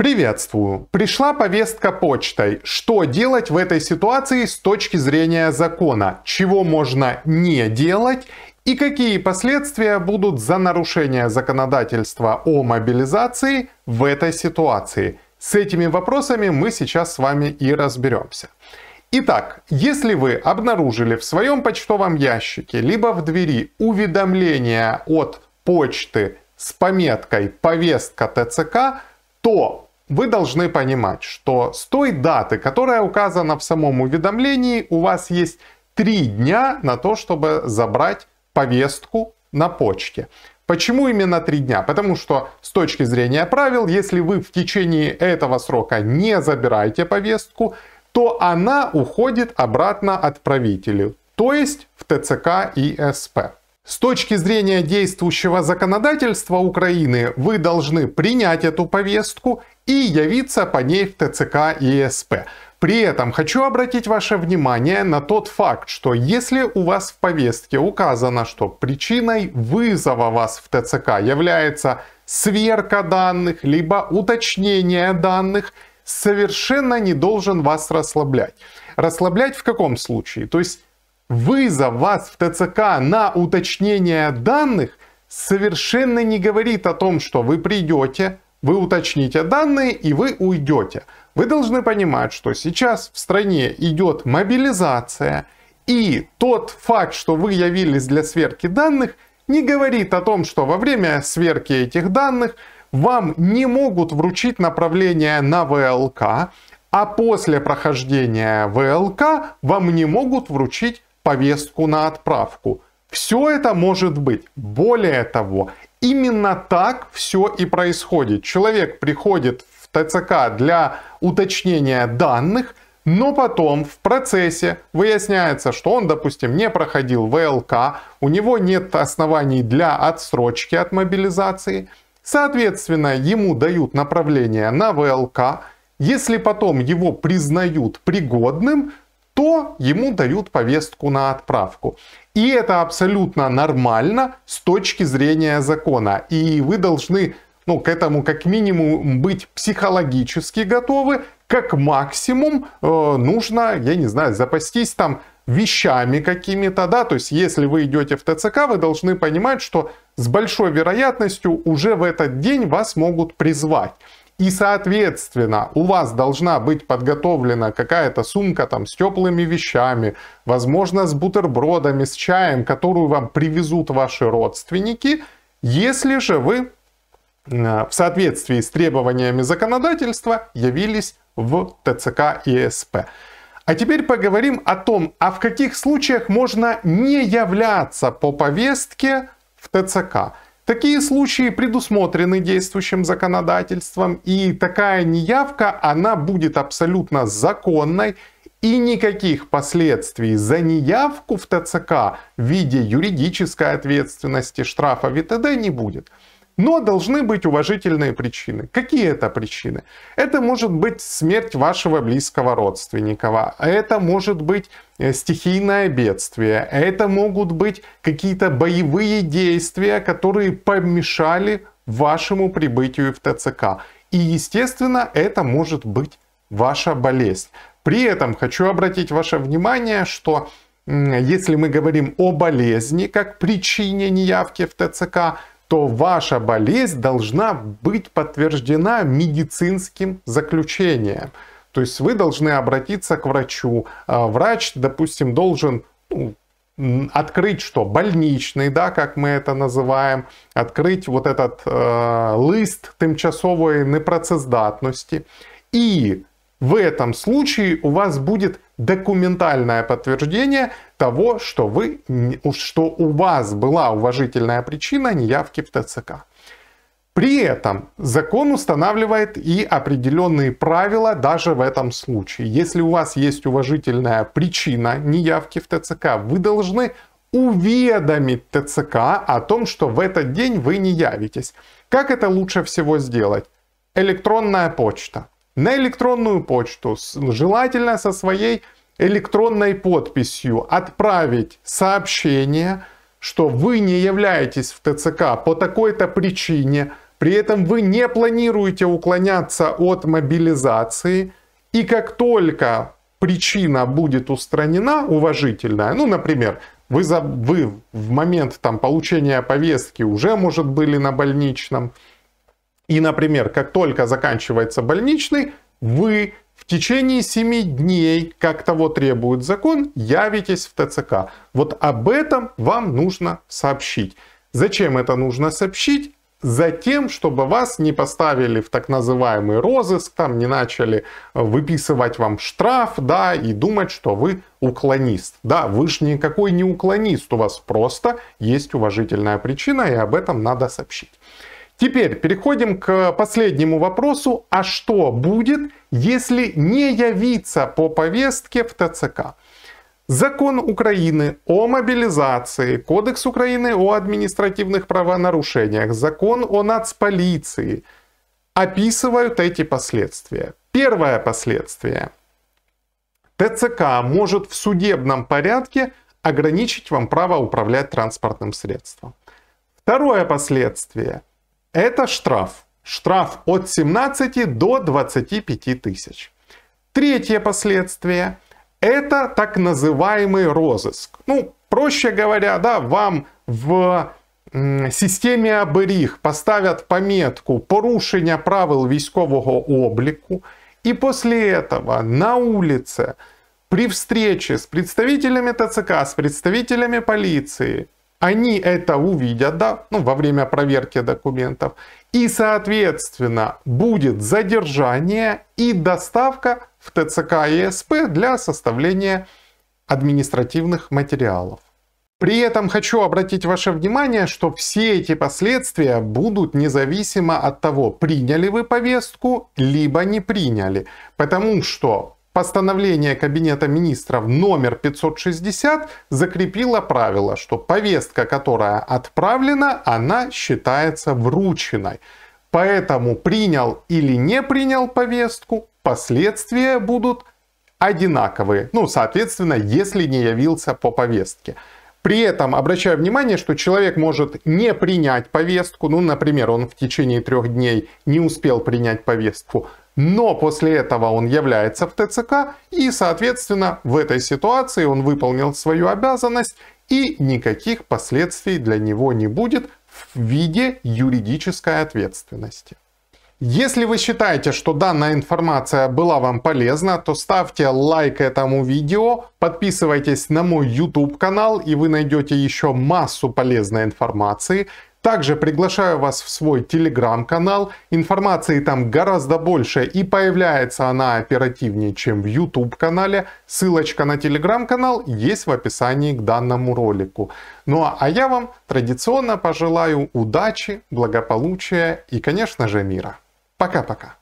Приветствую. Пришла повестка почтой. Что делать в этой ситуации с точки зрения закона? Чего можно не делать? И какие последствия будут за нарушение законодательства о мобилизации в этой ситуации? С этими вопросами мы сейчас с вами и разберемся. Итак, если вы обнаружили в своем почтовом ящике либо в двери уведомление от почты с пометкой «Повестка ТЦК», то вы должны понимать, что с той даты, которая указана в самом уведомлении, у вас есть три дня на то, чтобы забрать повестку на почте. Почему именно три дня? Потому что с точки зрения правил, если вы в течение этого срока не забираете повестку, то она уходит обратно отправителю, то есть в ТЦК и СП. С точки зрения действующего законодательства Украины вы должны принять эту повестку и явиться по ней в ТЦК и СП. При этом хочу обратить ваше внимание на тот факт, что если у вас в повестке указано, что причиной вызова вас в ТЦК является сверка данных, либо уточнение данных, совершенно не должен вас расслаблять. Расслаблять в каком случае? То есть вызов вас в ТЦК на уточнение данных совершенно не говорит о том, что вы придете, вы уточните данные и вы уйдете. Вы должны понимать, что сейчас в стране идет мобилизация, и тот факт, что вы явились для сверки данных, не говорит о том, что во время сверки этих данных вам не могут вручить направление на ВЛК, а после прохождения ВЛК вам не могут вручить повестку на отправку. Все это может быть. Более того, именно так все и происходит. Человек приходит в ТЦК для уточнения данных, но потом в процессе выясняется, что он, допустим, не проходил ВЛК, у него нет оснований для отсрочки от мобилизации. Соответственно, ему дают направление на ВЛК. Если потом его признают пригодным, то ему дают повестку на отправку. И это абсолютно нормально с точки зрения закона. И вы должны ну, к этому как минимум быть психологически готовы, как максимум э, нужно, я не знаю, запастись там вещами какими-то, да, то есть если вы идете в ТЦК, вы должны понимать, что с большой вероятностью уже в этот день вас могут призвать. И, соответственно, у вас должна быть подготовлена какая-то сумка там с теплыми вещами, возможно, с бутербродами, с чаем, которую вам привезут ваши родственники. Если же вы э, в соответствии с требованиями законодательства явились в ТЦК и СП. А теперь поговорим о том, а в каких случаях можно не являться по повестке в ТЦК. Такие случаи предусмотрены действующим законодательством, и такая неявка, она будет абсолютно законной, и никаких последствий за неявку в ТЦК в виде юридической ответственности, штрафа ВТД не будет. Но должны быть уважительные причины. Какие это причины? Это может быть смерть вашего близкого родственника, это может быть э, стихийное бедствие, это могут быть какие-то боевые действия, которые помешали вашему прибытию в ТЦК. И, естественно, это может быть ваша болезнь. При этом хочу обратить ваше внимание, что если мы говорим о болезни как причине неявки в ТЦК, то ваша болезнь должна быть подтверждена медицинским заключением. То есть вы должны обратиться к врачу. А врач, допустим, должен ну, открыть что? Больничный, да, как мы это называем, открыть вот этот э, лист тимчасової непроцессдатности и в этом случае у вас будет документальное подтверждение того, что, вы, что у вас была уважительная причина неявки в ТЦК. При этом закон устанавливает и определенные правила даже в этом случае. Если у вас есть уважительная причина неявки в ТЦК, вы должны уведомить ТЦК о том, что в этот день вы не явитесь. Как это лучше всего сделать? Электронная почта на электронную почту, желательно со своей электронной подписью отправить сообщение, что вы не являетесь в ТЦК по такой-то причине, при этом вы не планируете уклоняться от мобилизации, и как только причина будет устранена уважительная, ну, например, вы, за, вы в момент там, получения повестки уже, может, были на больничном, и, например, как только заканчивается больничный, вы в течение 7 дней, как того требует закон, явитесь в ТЦК. Вот об этом вам нужно сообщить. Зачем это нужно сообщить? Затем, чтобы вас не поставили в так называемый розыск, там не начали выписывать вам штраф, да, и думать, что вы уклонист. Да, вы же никакой не уклонист, у вас просто есть уважительная причина, и об этом надо сообщить. Теперь переходим к последнему вопросу. А что будет, если не явиться по повестке в ТЦК? Закон Украины о мобилизации, Кодекс Украины о административных правонарушениях, Закон о нацполиции описывают эти последствия. Первое последствие. ТЦК может в судебном порядке ограничить вам право управлять транспортным средством. Второе последствие – это штраф. Штраф от 17 до 25 тысяч. Третье последствие – это так называемый розыск. Ну, проще говоря, да, вам в системе оберіг поставят пометку порушение правил військового облику. и после этого на улице при встрече с представителями ТЦК, с представителями полиции, они это увидят, да, ну, во время проверки документов. И, соответственно, будет задержание и доставка в ТЦК и СП для составления административных материалов. При этом хочу обратить ваше внимание, что все эти последствия будут независимо от того, приняли вы повестку, либо не приняли. Потому что постановление Кабинета министров номер 560 закрепило правило, что повестка, которая отправлена, она считается врученной. Поэтому принял или не принял повестку, последствия будут одинаковые. Ну, соответственно, если не явился по повестке. При этом обращаю внимание, что человек может не принять повестку, ну, например, он в течение трех дней не успел принять повестку, но после этого он является в ТЦК, и, соответственно, в этой ситуации он выполнил свою обязанность, и никаких последствий для него не будет в виде юридической ответственности. Если вы считаете, что данная информация была вам полезна, то ставьте лайк этому видео, подписывайтесь на мой YouTube канал и вы найдете еще массу полезной информации. Также приглашаю вас в свой телеграм-канал. Информации там гораздо больше и появляется она оперативнее, чем в YouTube-канале. Ссылочка на телеграм-канал есть в описании к данному ролику. Ну а, а я вам традиционно пожелаю удачи, благополучия и, конечно же, мира. Пока-пока.